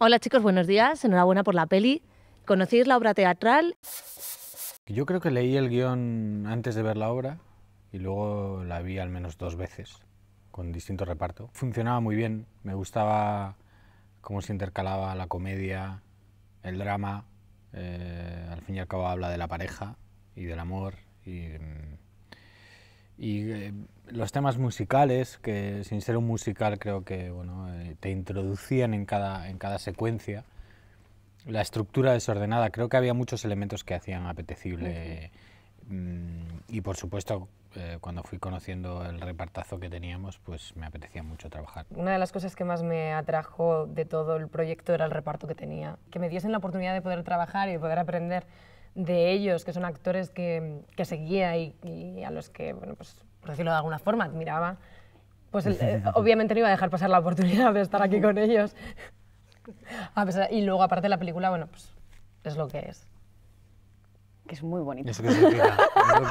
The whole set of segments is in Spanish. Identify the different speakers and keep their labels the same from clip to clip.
Speaker 1: Hola chicos, buenos días. Enhorabuena por la peli. ¿Conocéis la obra teatral?
Speaker 2: Yo creo que leí el guión antes de ver la obra y luego la vi al menos dos veces con distinto reparto. Funcionaba muy bien, me gustaba cómo se intercalaba la comedia, el drama, eh, al fin y al cabo habla de la pareja y del amor y mm, y eh, los temas musicales, que sin ser un musical creo que eh, te introducían en cada, en cada secuencia. La estructura desordenada, creo que había muchos elementos que hacían apetecible. Mm, y por supuesto, eh, cuando fui conociendo el repartazo que teníamos, pues me apetecía mucho trabajar.
Speaker 3: Una de las cosas que más me atrajo de todo el proyecto era el reparto que tenía. Que me diesen la oportunidad de poder trabajar y poder aprender de ellos, que son actores que, seguía y, a los que, bueno, pues, por decirlo de alguna forma, admiraba, pues eh, obviamente no iba a dejar pasar la oportunidad de estar aquí con ellos. y luego, aparte de la película, bueno, pues es lo que es. Que es muy bonita. significa?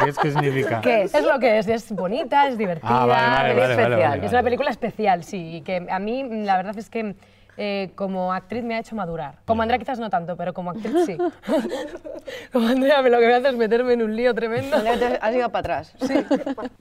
Speaker 3: es? significa? es? lo que es, es bonita, es ah, divertida, es especial. es una película especial, sí, y que a mí la verdad es que eh, como actriz me ha hecho madurar. Como Andrea quizás no
Speaker 1: tanto, pero como actriz sí.
Speaker 3: como Andrea, lo que me hace es
Speaker 1: meterme en un lío tremendo. Has ido para atrás. Sí.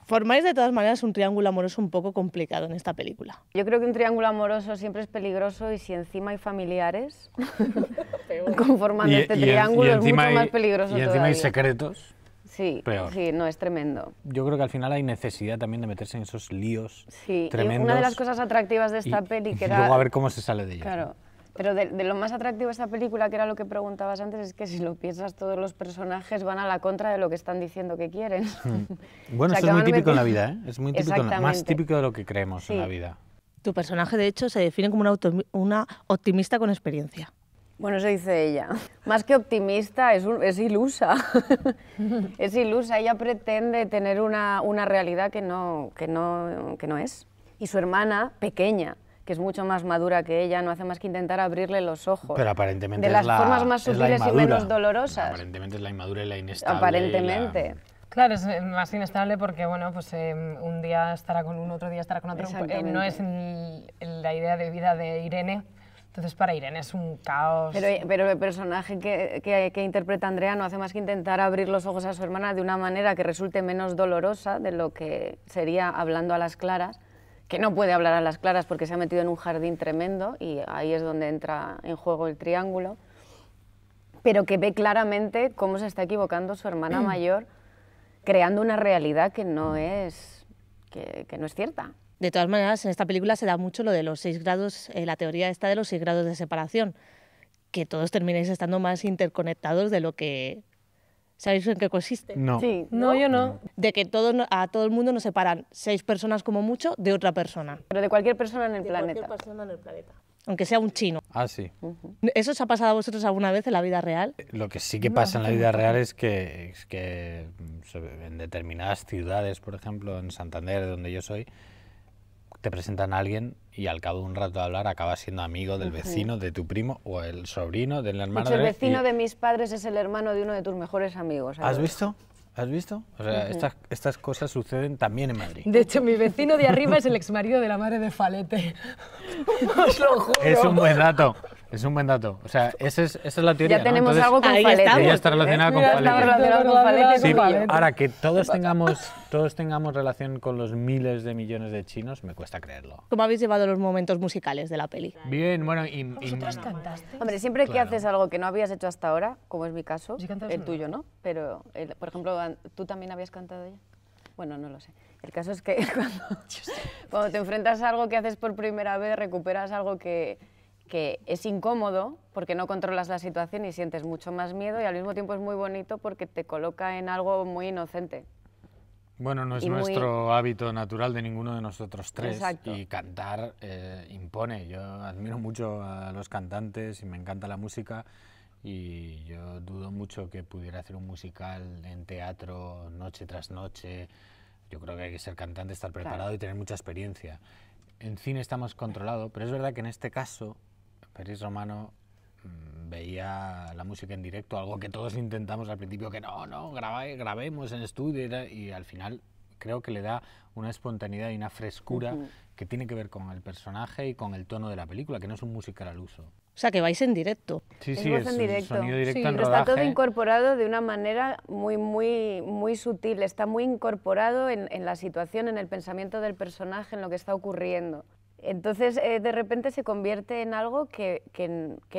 Speaker 1: Formáis de todas maneras un triángulo amoroso un poco complicado en esta película.
Speaker 4: Yo creo que un triángulo amoroso siempre es peligroso y si encima hay familiares conformando este triángulo es mucho más peligroso Y encima hay
Speaker 2: secretos.
Speaker 4: Sí, sí, no, es tremendo.
Speaker 2: Yo creo que al final hay necesidad también de meterse en esos líos sí, tremendos. una de las cosas atractivas de esta peli que era... Y luego a ver cómo se sale de ella.
Speaker 4: Claro. Pero de, lo más atractivo de esta película, que era lo que preguntabas antes, es que si lo piensas, todos los personajes van a la contra de lo que están diciendo que quieren. Hmm. Bueno, eso ¿eh? es muy típico en la vida, ¿eh? Es muy típico, más
Speaker 2: típico de lo que creemos en la vida.
Speaker 1: Tu personaje, de hecho, se define como una optimista con experiencia.
Speaker 4: Bueno, eso dice ella. Más que optimista, es, ilusa. es ilusa. Ella pretende tener una, una realidad que no, que, no, que no es. Y su hermana, pequeña, que es mucho más madura que ella, no hace más que intentar abrirle
Speaker 3: los ojos.
Speaker 2: Pero aparentemente de las formas más sutiles y menos dolorosas. Aparentemente es la inmadura y la inestable. Aparentemente.
Speaker 3: Claro, es eh, más inestable porque, bueno, pues eh, un día estará con uno, otro día estará con otro. Eh, no es la idea de vida de Irene, entonces para Irene es un caos. Eh,
Speaker 4: pero, el personaje que, que, que, interpreta Andrea no hace más que intentar abrir los ojos a su hermana de una manera que resulte menos dolorosa de lo que sería hablando a las claras, que no puede hablar a las claras porque se ha metido en un jardín tremendo y ahí es donde entra en juego el triángulo, pero que ve claramente cómo se está equivocando su hermana mm. mayor creando una realidad que no es, que no es cierta.
Speaker 1: De todas maneras, en esta película se da mucho lo de los seis grados, eh, la teoría está de los seis grados de separación, que todos terminéis estando más interconectados de lo que... ¿Sabéis en qué consiste? No. no, yo no. De que a todo el mundo nos separan seis personas como mucho de otra persona. Pero de cualquier persona en el de planeta. Cualquier persona en el planeta aunque sea un chino. Ah, sí. ¿Eso os ha pasado a vosotros alguna vez en la vida real? Eh,
Speaker 2: lo que sí que pasa en la vida real es que, es que mm, en determinadas ciudades, por ejemplo, en Santander, donde yo soy, te presentan a alguien y al cabo de un rato de hablar acabas siendo amigo del vecino, de tu primo o el sobrino, del hermano. Mucho el vecino
Speaker 4: de mis padres es el hermano de uno de tus mejores amigos. ¿Has
Speaker 2: visto? ¿Has visto? O sea, estas, estas, cosas suceden también en Madrid.
Speaker 3: De hecho, mi vecino de arriba es el exmarido de la madre de Falete. Es un buen
Speaker 2: dato. Es un buen dato. O sea, esa es, esa es la teoría. Ya tenemos algo con Falete. Ya está relacionado con Falete. ahora, que todos tengamos, todos tengamos relación con los miles de millones de chinos, me cuesta creerlo.
Speaker 1: ¿Cómo habéis llevado los momentos musicales de la peli?
Speaker 2: Bien, bueno, y... ¿Vosotros mm,
Speaker 1: cantaste? Hombre, siempre
Speaker 4: que haces algo que no habías hecho hasta ahora, como es mi caso, el tuyo, ¿no? Pero, por ejemplo, ¿tú también habías cantado ya? Bueno, no lo sé. El caso es que cuando, cuando te enfrentas a algo que haces por primera vez, recuperas algo que que es incómodo porque no controlas la situación y sientes mucho más miedo y al mismo tiempo es muy bonito porque te coloca en algo muy inocente.
Speaker 2: Bueno, no es nuestro hábito natural de ninguno de nosotros tres y cantar eh, impone. Yo admiro mucho a los cantantes y me encanta la música y yo dudo mucho que pudiera hacer un musical en teatro noche tras noche. Yo creo que hay que ser cantante, estar preparado y tener mucha experiencia. En cine estamos controlados, controlado, pero es verdad que en este caso Peris Romano mm, veía la música en directo, algo que todos intentamos al principio, que no, no, grabemos en estudio y al final creo que le da una espontaneidad y una frescura que tiene que ver con el personaje y con el tono de la película, que no es un musical al uso. O
Speaker 1: sea, que vais en directo.
Speaker 2: Sí, sí, es, en directo. sonido directo está todo
Speaker 4: incorporado de una manera muy, muy, muy sutil. Está muy incorporado en la situación, en el pensamiento del personaje, en lo que está ocurriendo. Entonces, eh, de repente se convierte en algo que,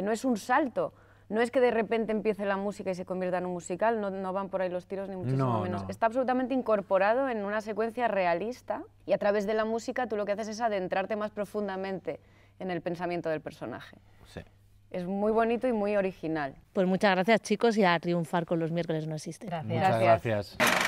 Speaker 4: no es un salto. No es que de repente empiece la música y se convierta en un musical, no, van por ahí los tiros ni muchísimo menos. Está absolutamente incorporado en una secuencia realista y a través de la música tú lo que haces es adentrarte más profundamente en el pensamiento del personaje. Es muy bonito y muy original.
Speaker 1: Pues muchas gracias chicos y a triunfar con los miércoles no existe. Gracias. Muchas
Speaker 2: gracias.